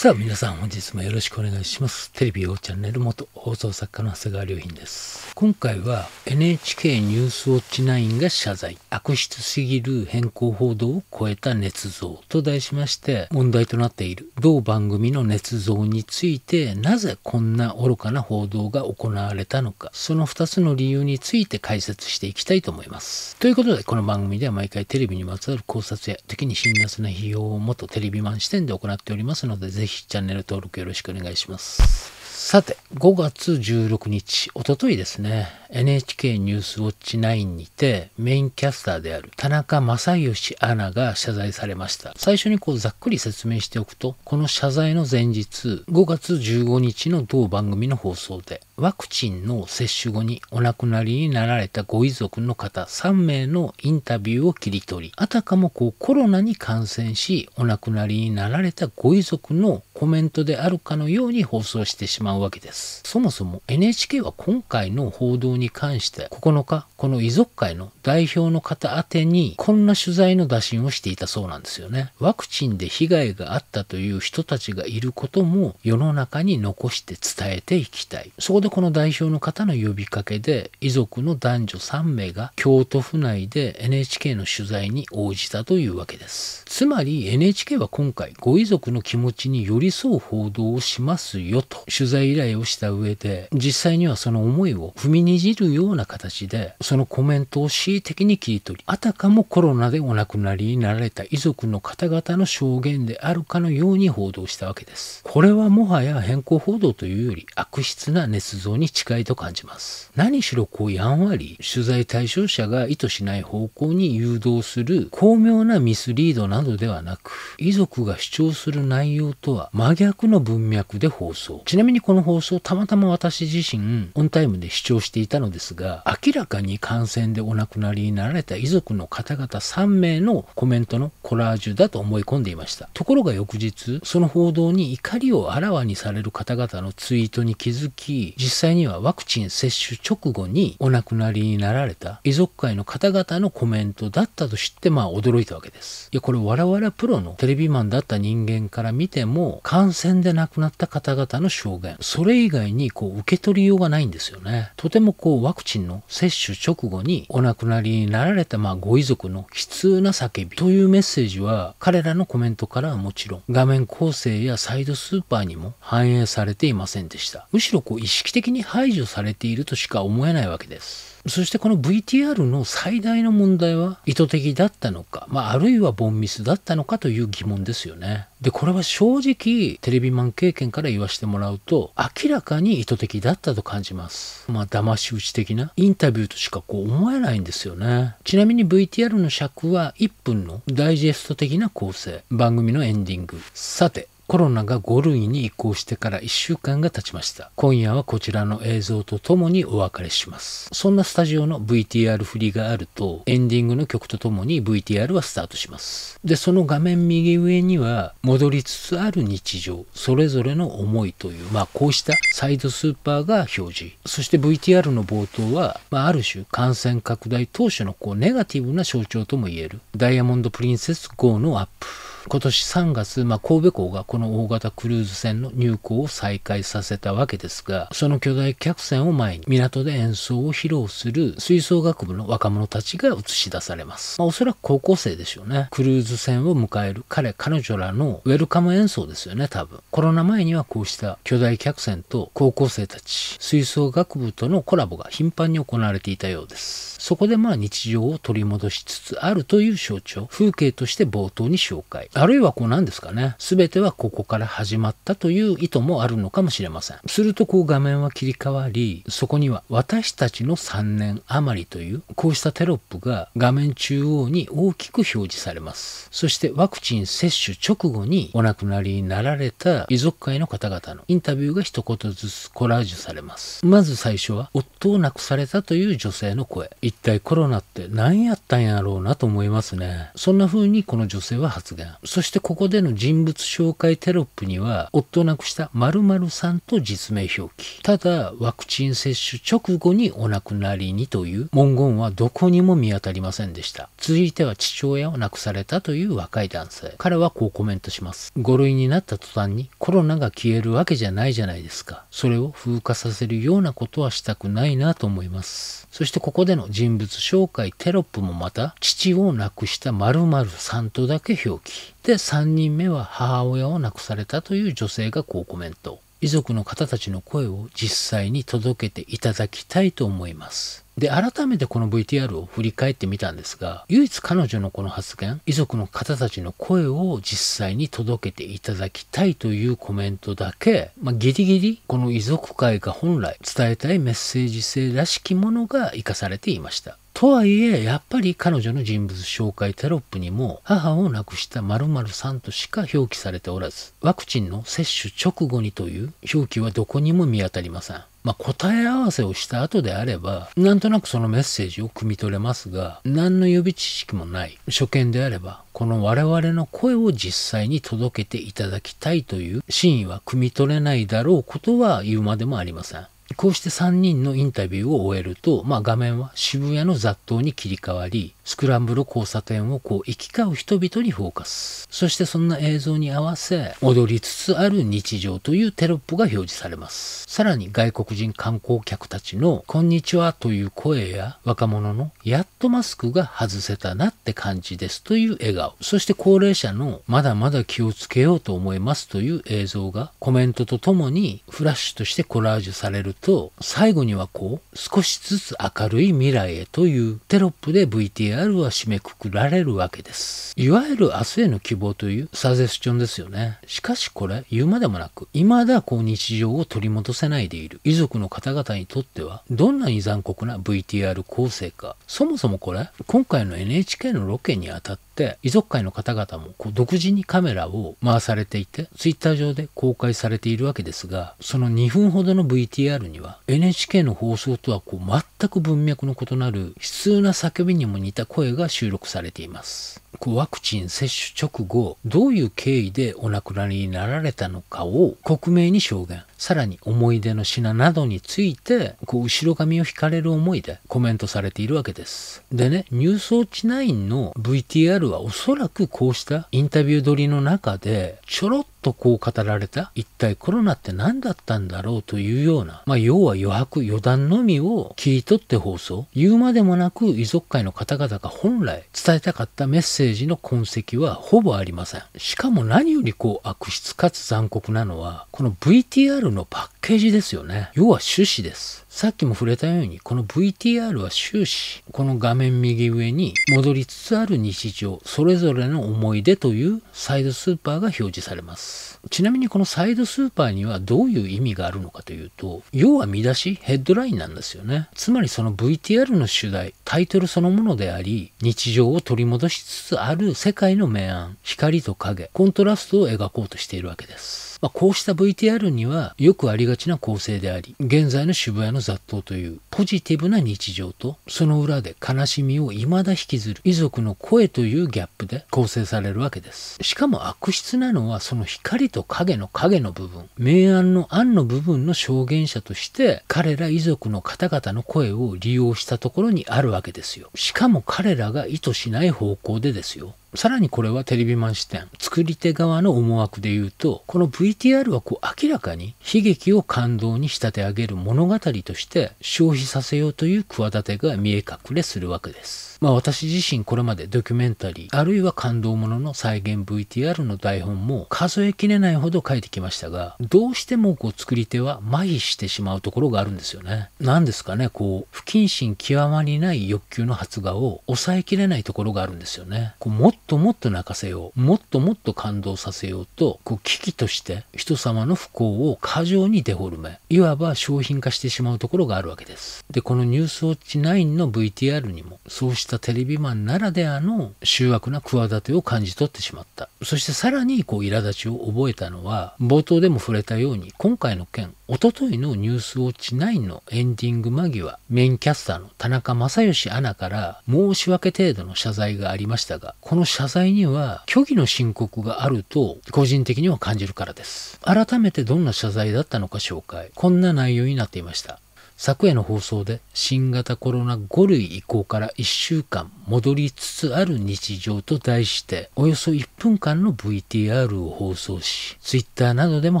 さあ皆さん本日もよろしくお願いします。テレビをチャンネル元放送作家の長谷川良品です。今回は NHK ニュースウォッチ9が謝罪。悪質すぎる変更報道を超えた捏造と題しまして問題となっている同番組の捏造についてなぜこんな愚かな報道が行われたのかその2つの理由について解説していきたいと思います。ということでこの番組では毎回テレビにまつわる考察や時に辛辣な費用を元テレビマン視点で行っておりますのでぜひひチャンネル登録よろしくお願いします。さて、5月16日、おとといですね、NHK ニュースウォッチ9にてメインキャスターである田中正義アナが謝罪されました。最初にこうざっくり説明しておくと、この謝罪の前日、5月15日の同番組の放送で、ワクチンの接種後にお亡くなりになられたご遺族の方3名のインタビューを切り取り、あたかもこうコロナに感染しお亡くなりになられたご遺族のコメントであるかのように放送してしまうわけです。そもそも NHK は今回の報道に関して9日、この遺族会の代表の方宛てにこんな取材の打診をしていたそうなんですよね。ワクチンで被害があったという人たちがいることも世の中に残して伝えていきたい。そこでどこの代表の方の呼びかけで遺族の男女3名が京都府内で NHK の取材に応じたというわけですつまり NHK は今回ご遺族の気持ちに寄り添う報道をしますよと取材依頼をした上で実際にはその思いを踏みにじるような形でそのコメントを恣意的に切り取りあたかもコロナでお亡くなりになられた遺族の方々の証言であるかのように報道したわけですこれはもはや変更報道というより悪質な捏捏に近いと感じます。何しろこうやんわり取材対象者が意図しない方向に誘導する巧妙なミスリードなどではなく、遺族が主張する内容とは真逆の文脈で放送。ちなみにこの放送たまたま私自身オンタイムで視聴していたのですが、明らかに感染でお亡くなりになられた遺族の方々3名のコメントのコラージュだと思い込んでいました。ところが翌日、その報道に怒りをあらわにされる方々のツイートに気づき、実際にはワクチン接種直後にお亡くなりになられた遺族会の方々のコメントだったと知って、まあ驚いたわけです。いや、これ我々プロのテレビマンだった人間から見ても、感染で亡くなった方々の証言、それ以外にこう受け取りようがないんですよね。とてもこうワクチンの接種直後にお亡くなりになられたまあご遺族の悲痛な叫びというメッセージは彼らのコメントからはもちろん画面構成やサイドスーパーにも反映されていませんでした。むしろこう意識的に排除されているとしか思えないわけです。そしてこの VTR の最大の問題は意図的だったのか、まあ、あるいはボンミスだったのかという疑問ですよね。で、これは正直テレビマン経験から言わせてもらうと明らかに意図的だったと感じます。まあ、騙し討ち的なインタビューとしかこう思えないんですよね。ちなみに VTR の尺は1分のダイジェスト的な構成、番組のエンディング。さて、コロナが5類に移行してから1週間が経ちました。今夜はこちらの映像とともにお別れします。そんなスタジオの VTR 振りがあると、エンディングの曲とともに VTR はスタートします。で、その画面右上には、戻りつつある日常、それぞれの思いという、まあこうしたサイドスーパーが表示。そして VTR の冒頭は、まあある種感染拡大当初のこうネガティブな象徴とも言える、ダイヤモンド・プリンセス GO のアップ。今年3月、まあ、神戸港がこの大型クルーズ船の入港を再開させたわけですが、その巨大客船を前に港で演奏を披露する吹奏楽部の若者たちが映し出されます。まあ、おそらく高校生でしょうね。クルーズ船を迎える彼、彼女らのウェルカム演奏ですよね、多分。コロナ前にはこうした巨大客船と高校生たち、吹奏楽部とのコラボが頻繁に行われていたようです。そこでまあ日常を取り戻しつつあるという象徴、風景として冒頭に紹介。あるいはこうなんですかね、全てはここから始まったという意図もあるのかもしれません。するとこう画面は切り替わり、そこには私たちの3年余りというこうしたテロップが画面中央に大きく表示されます。そしてワクチン接種直後にお亡くなりになられた遺族会の方々のインタビューが一言ずつコラージュされます。まず最初は夫を亡くされたという女性の声。一体コロナって何やったんやろうなと思いますね。そんな風にこの女性は発言。そしてここでの人物紹介テロップには、夫を亡くした〇〇さんと実名表記。ただ、ワクチン接種直後にお亡くなりにという文言はどこにも見当たりませんでした。続いては父親を亡くされたという若い男性。彼はこうコメントします。5類になった途端にコロナが消えるわけじゃないじゃないですか。それを風化させるようなことはしたくないなと思います。そしてここでの人物紹介テロップもまた、父を亡くした〇〇さんとだけ表記。で、3人目は母親を亡くされたという女性がこうコメント。遺族の方たちの声を実際に届けていただきたいと思います。で、改めてこの VTR を振り返ってみたんですが、唯一彼女のこの発言、遺族の方たちの声を実際に届けていただきたいというコメントだけ、まあ、ギリギリこの遺族会が本来伝えたいメッセージ性らしきものが生かされていました。とはいえ、やっぱり彼女の人物紹介テロップにも、母を亡くした〇〇さんとしか表記されておらず、ワクチンの接種直後にという表記はどこにも見当たりません。まあ、答え合わせをした後であれば、なんとなくそのメッセージを汲み取れますが、何の予備知識もない、初見であれば、この我々の声を実際に届けていただきたいという真意は汲み取れないだろうことは言うまでもありません。こうして3人のインタビューを終えると、まあ、画面は渋谷の雑踏に切り替わり、スクランブル交差点をこう行き交う人々にフォーカス。そしてそんな映像に合わせ、踊りつつある日常というテロップが表示されます。さらに外国人観光客たちの、こんにちはという声や、若者の、やっとマスクが外せたなって感じですという笑顔。そして高齢者の、まだまだ気をつけようと思いますという映像が、コメントとともにフラッシュとしてコラージュされると、最後にはこう、少しずつ明るい未来へというテロップで VTR は締めくくられるわけです。いわゆる明日への希望というサジェスチョンですよね。しかしこれ、言うまでもなく、未だこう日常を取り戻せないでいる遺族の方々にとっては、どんなに残酷な VTR 構成か。そもそもこれ、今回の NHK のロケにあたって、、遺族会の方々もこう独自にカメラを回されていて、ツイッター上で公開されているわけですが、その2分ほどの VTR には NHK の放送とはこう全く文脈の異なる悲痛な叫びにも似た声が収録されています。こうワクチン接種直後、どういう経緯でお亡くなりになられたのかを克明に証言。さらに思い出の品などについて、こう、後ろ髪を引かれる思いでコメントされているわけです。でね、ニュースウォッチ9の VTR はおそらくこうしたインタビュー撮りの中で、ちょろっととこう語られた、一体コロナって何だったんだろうというような、まあ、要は余白、余談のみを切り取って放送、言うまでもなく遺族会の方々が本来伝えたかったメッセージの痕跡はほぼありません。しかも何よりこう悪質かつ残酷なのは、この VTR のパッケージですよね。要は趣旨です。さっきも触れたように、この VTR は終始、この画面右上に戻りつつある日常、それぞれの思い出というサイドスーパーが表示されます。ちなみにこのサイドスーパーにはどういう意味があるのかというと、要は見出し、ヘッドラインなんですよね。つまりその VTR の主題、タイトルそのものであり、日常を取り戻しつつある世界の明暗、光と影、コントラストを描こうとしているわけです。まあ、こうした VTR にはよくありがちな構成であり、現在の渋谷の雑踏というポジティブな日常と、その裏で悲しみを未だ引きずる遺族の声というギャップで構成されるわけです。しかも悪質なのはその光と影の影の部分、明暗の暗の部分の証言者として彼ら遺族の方々の声を利用したところにあるわけですよ。しかも彼らが意図しない方向でですよ。さらにこれはテレビマン視点、作り手側の思惑で言うと、この VTR はこう明らかに悲劇を感動に仕立て上げる物語として消費させようという企てが見え隠れするわけです。まあ私自身これまでドキュメンタリー、あるいは感動ものの再現 VTR の台本も数えきれないほど書いてきましたが、どうしてもこう作り手は麻痺してしまうところがあるんですよね。何ですかね、こう、不謹慎極まりない欲求の発芽を抑えきれないところがあるんですよね。こうもっともっと泣かせよう、もっともっと感動させようと、こう危機として人様の不幸を過剰にデフォルメ、いわば商品化してしまうところがあるわけです。で、このニュースウォッチ9の VTR にも、そうしたテレビマンならではの醜悪な企てを感じ取ってしまった。そしてさらにこう苛立ちを覚えたのは、冒頭でも触れたように、今回の件、おとといのニュースウォッチ9のエンディング間際、メインキャスターの田中正義アナから申し訳程度の謝罪がありましたが、この謝罪には虚偽の申告があると個人的には感じるからです。改めてどんな謝罪だったのか紹介。こんな内容になっていました。昨夜の放送で新型コロナ5類移行から1週間戻りつつある日常と題しておよそ1分間の VTR を放送し Twitter などでも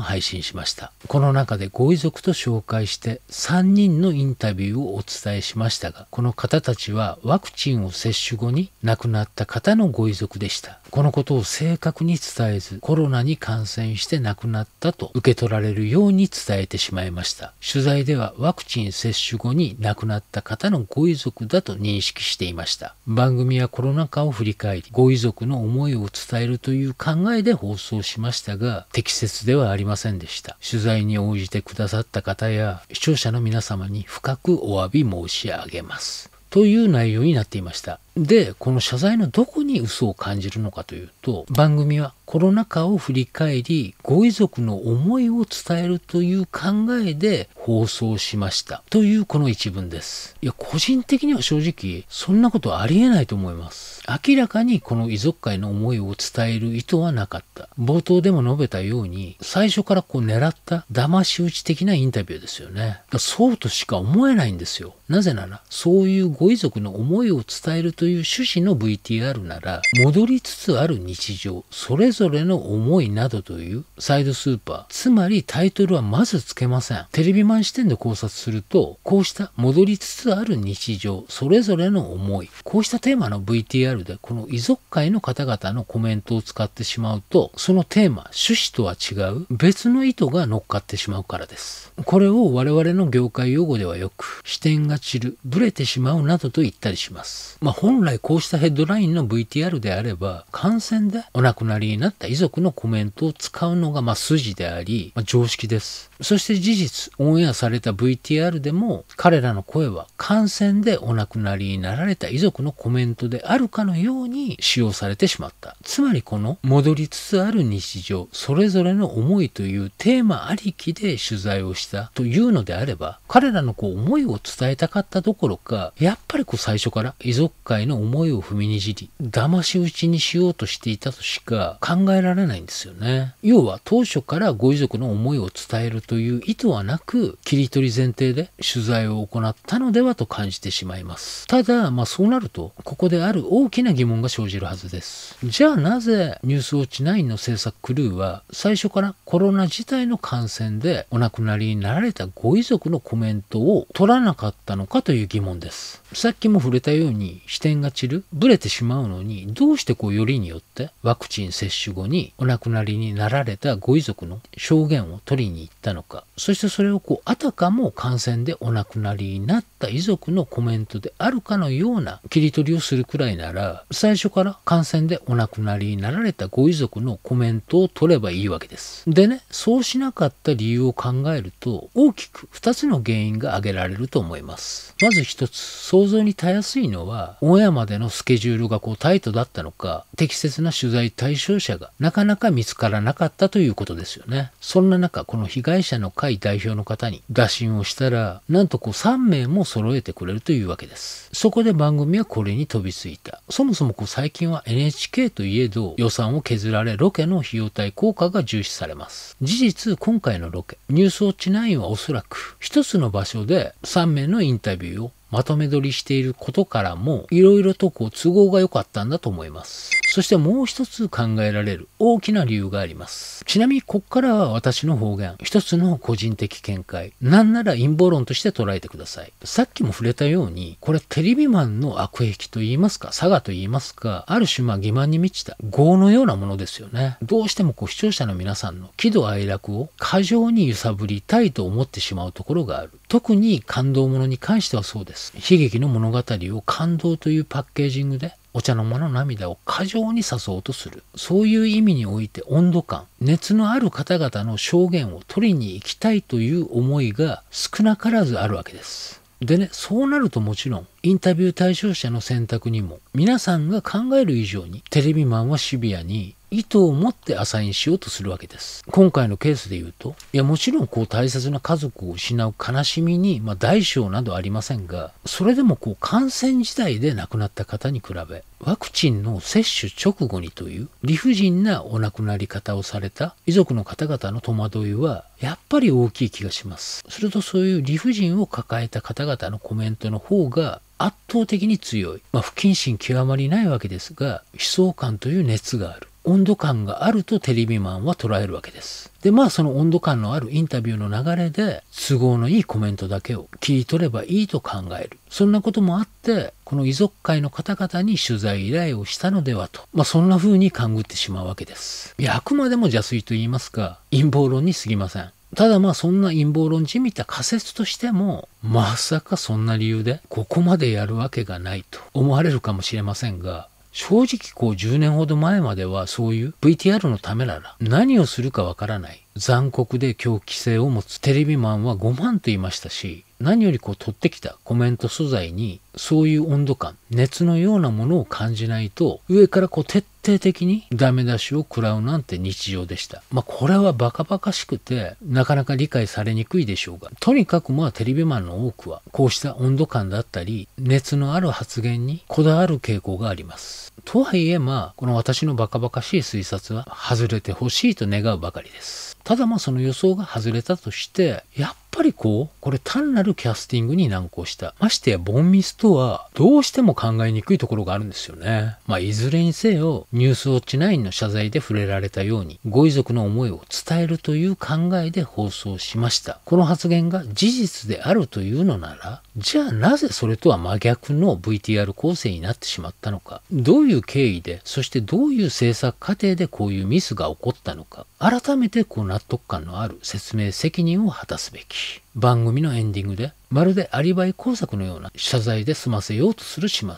配信しましたこの中でご遺族と紹介して3人のインタビューをお伝えしましたがこの方たちはワクチンを接種後に亡くなった方のご遺族でしたこのことを正確に伝えずコロナに感染して亡くなったと受け取られるように伝えてしまいました取材ではワクチンン接種後に亡くなった方のご遺族だと認識していました。番組はコロナ禍を振り返り、ご遺族の思いを伝えるという考えで放送しましたが、適切ではありませんでした。取材に応じてくださった方や、視聴者の皆様に深くお詫び申し上げます。という内容になっていました。で、この謝罪のどこに嘘を感じるのかというと、番組はコロナ禍を振り返り、ご遺族の思いを伝えるという考えで放送しました。というこの一文です。いや、個人的には正直、そんなことありえないと思います。明らかにこの遺族会の思いを伝える意図はなかった。冒頭でも述べたように、最初からこう狙った騙し討ち的なインタビューですよね。そうとしか思えないんですよ。なぜなら、そういうご遺族の思いを伝えるといういう趣旨の VTR なら戻りつつある日常それぞれの思いなどというサイドスーパーつまりタイトルはまずつけませんテレビマン視点で考察するとこうした戻りつつある日常それぞれの思いこうしたテーマの VTR でこの遺族会の方々のコメントを使ってしまうとそのテーマ趣旨とは違う別の意図が乗っかってしまうからですこれを我々の業界用語ではよく視点が散るブレてしまうなどと言ったりしますまあ本本来こうしたヘッドラインの VTR であれば、感染でお亡くなりになった遺族のコメントを使うのがまあ筋であり、まあ、常識です。そして事実、オンエアされた VTR でも、彼らの声は感染でお亡くなりになられた遺族のコメントであるかのように使用されてしまった。つまりこの戻りつつある日常、それぞれの思いというテーマありきで取材をしたというのであれば、彼らのこう思いを伝えたかったどころか、やっぱりこう最初から遺族会の思いを踏みにじり、騙し討ちにしようとしていたとしか考えられないんですよね。要は当初からご遺族の思いを伝えるという意図はなく、切り取り前提で取材を行ったのではと感じてしまいます。ただ、まあそうなると、ここである大きな疑問が生じるはずです。じゃあなぜ、ニュースウォッチ9の制作クルーは、最初からコロナ自体の感染でお亡くなりになられたご遺族のコメントを取らなかったのかという疑問です。さっきも触れたように、視点が散る、ブレてしまうのに、どうしてこうよりによって、ワクチン接種後にお亡くなりになられたご遺族の証言を取りに行ったののかそしてそれをこうあたかも感染でお亡くなりになった遺族のコメントであるかのような切り取りをするくらいなら最初から感染でお亡くなりになられたご遺族のコメントを取ればいいわけです。でねそうしなかった理由を考えると大きく2つの原因が挙げられると思います。まず1つ想像にたやすいのはオンエアまでのスケジュールがこうタイトだったのか適切な取材対象者がなかなか見つからなかったということですよね。そんな中この被害者の会代表の方に打診をしたら、なんとこう3名も揃えてくれるというわけです。そこで番組はこれに飛びついた。そもそもこう最近は NHK といえど予算を削られロケの費用対効果が重視されます。事実、今回のロケ、ニュースウォッチ9はおそらく一つの場所で3名のインタビューをまとめ撮りしていることからも、いろいろとこう都合が良かったんだと思います。そしてもう一つ考えられる大きな理由があります。ちなみにこっからは私の方言、一つの個人的見解、なんなら陰謀論として捉えてください。さっきも触れたように、これテレビマンの悪癖と言いますか、佐賀と言いますか、ある種まあ欺瞞に満ちた業のようなものですよね。どうしてもこう視聴者の皆さんの喜怒哀楽を過剰に揺さぶりたいと思ってしまうところがある。特に感動ものに関してはそうです。です悲劇の物語を感動というパッケージングでお茶の間の涙を過剰に誘おうとするそういう意味において温度感熱のある方々の証言を取りに行きたいという思いが少なからずあるわけですでね、そうなるともちろん、インタビュー対象者の選択にも、皆さんが考える以上に、テレビマンはシビアに、意図を持ってアサインしようとするわけです。今回のケースで言うと、いやもちろんこう大切な家族を失う悲しみに、まあ、大小などありませんが、それでもこう感染自体で亡くなった方に比べ、ワクチンの接種直後にという理不尽なお亡くなり方をされた遺族の方々の戸惑いはやっぱり大きい気がします。するとそういう理不尽を抱えた方々のコメントの方が圧倒的に強い。まあ、不謹慎極まりないわけですが、悲壮感という熱がある。温度感があるとテレビマンは捉えるわけです。で、まあその温度感のあるインタビューの流れで都合のいいコメントだけを切り取ればいいと考える。そんなこともあって、この遺族会の方々に取材依頼をしたのではと、まあそんな風に勘ぐってしまうわけです。いや、あくまでも邪推と言いますか、陰謀論に過ぎません。ただまあそんな陰謀論じみた仮説としても、まさかそんな理由でここまでやるわけがないと思われるかもしれませんが、正直こう10年ほど前まではそういう VTR のためなら何をするかわからない。残酷で狂気性を持つテレビマンは5万と言いましたし、何よりこう取ってきたコメント素材に、そういう温度感、熱のようなものを感じないと、上からこう徹底的にダメ出しを食らうなんて日常でした。まあこれはバカバカしくて、なかなか理解されにくいでしょうが、とにかくまあテレビマンの多くは、こうした温度感だったり、熱のある発言にこだわる傾向があります。とはいえまあ、この私のバカバカしい推察は外れてほしいと願うばかりです。ただまあその予想が外れたとして、やっっぱりこう、これ単なるキャスティングに難航した。ましてや、ボンミスとは、どうしても考えにくいところがあるんですよね。まあ、いずれにせよ、ニュースウォッチ9の謝罪で触れられたように、ご遺族の思いを伝えるという考えで放送しました。この発言が事実であるというのなら、じゃあなぜそれとは真逆の VTR 構成になってしまったのか。どういう経緯で、そしてどういう制作過程でこういうミスが起こったのか。改めてこう納得感のある説明責任を果たすべき。番組のエンディングでまるでアリバイ工作のような謝罪で済ませようとする始末。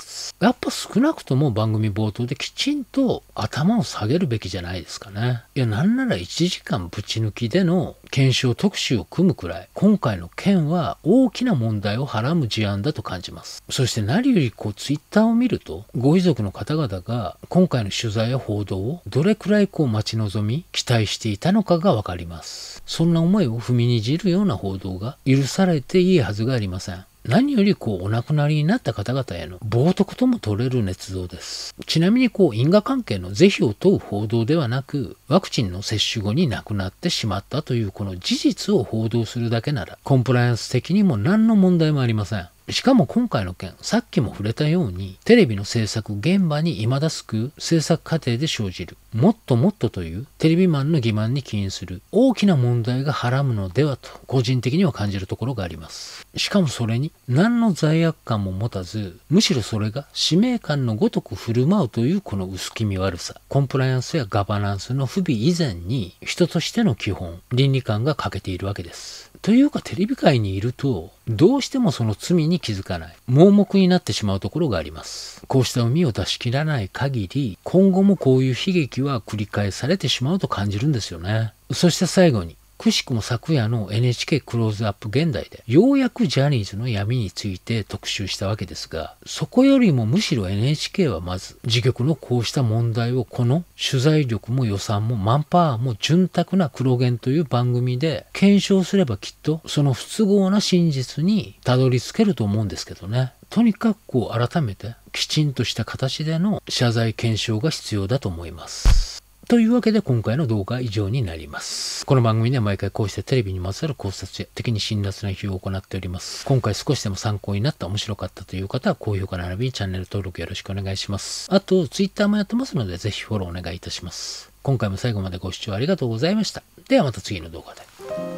やっぱ少なくとも番組冒頭できちんと頭を下げるべきじゃないですかね。いや、なんなら1時間ぶち抜きでの検証特集を組むくらい、今回の件は大きな問題をはらむ事案だと感じます。そして何よりこう、ツイッターを見ると、ご遺族の方々が今回の取材や報道をどれくらいこう待ち望み、期待していたのかがわかります。そんな思いを踏みにじるような報道が許されていいはずずがありません。何よりこうお亡くなりになった方々への冒涜とも取れる捏造です。ちなみにこう因果関係の是非を問う報道ではなく、ワクチンの接種後に亡くなってしまったというこの事実を報道するだけなら、コンプライアンス的にも何の問題もありません。しかも今回の件、さっきも触れたように、テレビの制作現場に未だすく制作過程で生じる、もっともっとというテレビマンの欺瞞に起因する大きな問題がはらむのではと、個人的には感じるところがあります。しかもそれに何の罪悪感も持たず、むしろそれが使命感のごとく振る舞うというこの薄気味悪さ、コンプライアンスやガバナンスの不備以前に、人としての基本、倫理観が欠けているわけです。というかテレビ界にいると、どうしてもその罪に気づかない。盲目になってしまうところがあります。こうした海を出し切らない限り、今後もこういう悲劇は繰り返されてしまうと感じるんですよね。そして最後に、くしくも昨夜の NHK クローズアップ現代で、ようやくジャニーズの闇について特集したわけですが、そこよりもむしろ NHK はまず、自局のこうした問題をこの取材力も予算もマンパワーも潤沢な黒源という番組で検証すればきっと、その不都合な真実にたどり着けると思うんですけどね。とにかくこう改めてきちんとした形での謝罪検証が必要だと思います。というわけで今回の動画は以上になります。この番組では毎回こうしてテレビにまつわる考察や敵に辛辣な批評を行っております。今回少しでも参考になった面白かったという方は高評価並びにチャンネル登録よろしくお願いします。あと、Twitter もやってますのでぜひフォローお願いいたします。今回も最後までご視聴ありがとうございました。ではまた次の動画で。